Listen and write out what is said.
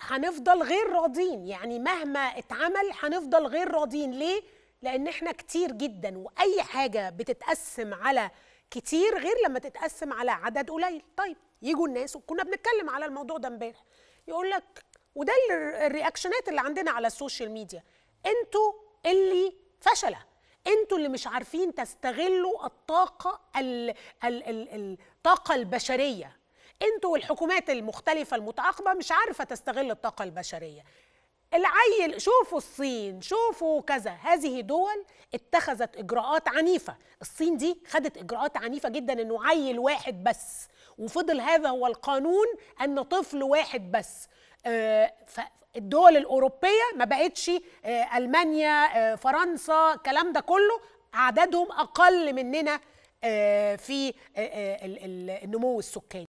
هنفضل غير راضين يعني مهما اتعمل هنفضل غير راضين ليه؟ لأن احنا كتير جدا وأي حاجة بتتقسم على كتير غير لما تتقسم على عدد قليل طيب يجوا الناس وكنا بنتكلم على الموضوع ده امبارح يقول لك وده الرياكشنات اللي عندنا على السوشيال ميديا انتوا اللي فشله انتوا اللي مش عارفين تستغلوا الطاقه الطاقه البشريه انتوا والحكومات المختلفه المتعاقبه مش عارفه تستغل الطاقه البشريه العيل شوفوا الصين شوفوا كذا هذه دول اتخذت اجراءات عنيفه الصين دي خدت اجراءات عنيفه جدا انه عيل واحد بس وفضل هذا هو القانون ان طفل واحد بس آه فالدول الاوروبيه ما بقتش آه، المانيا آه، فرنسا الكلام ده كله عددهم اقل مننا آه، في النمو السكاني